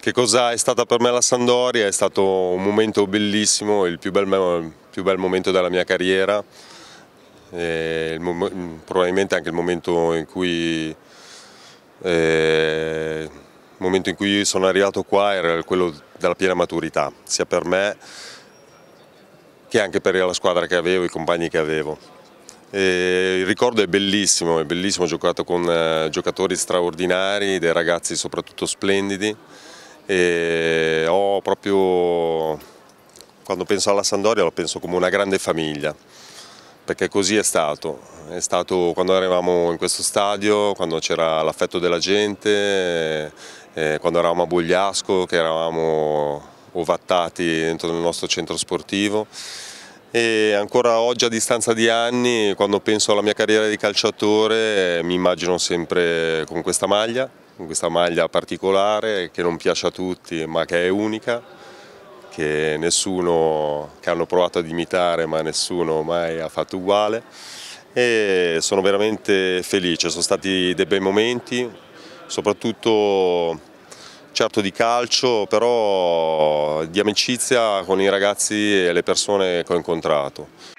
Che cosa è stata per me la Sandoria? È stato un momento bellissimo, il più bel, più bel momento della mia carriera, il, probabilmente anche il momento in cui... Eh, il momento in cui sono arrivato qua era quello della piena maturità, sia per me che anche per la squadra che avevo, i compagni che avevo. E il ricordo è bellissimo, è bellissimo, ho giocato con giocatori straordinari, dei ragazzi soprattutto splendidi e ho proprio, quando penso alla Sandoria lo penso come una grande famiglia, perché così è stato, è stato quando eravamo in questo stadio, quando c'era l'affetto della gente, quando eravamo a Bugliasco che eravamo ovattati dentro il nostro centro sportivo e ancora oggi a distanza di anni quando penso alla mia carriera di calciatore eh, mi immagino sempre con questa maglia, con questa maglia particolare che non piace a tutti ma che è unica, che nessuno, che hanno provato ad imitare ma nessuno mai ha fatto uguale e sono veramente felice, sono stati dei bei momenti, soprattutto certo di calcio, però di amicizia con i ragazzi e le persone che ho incontrato.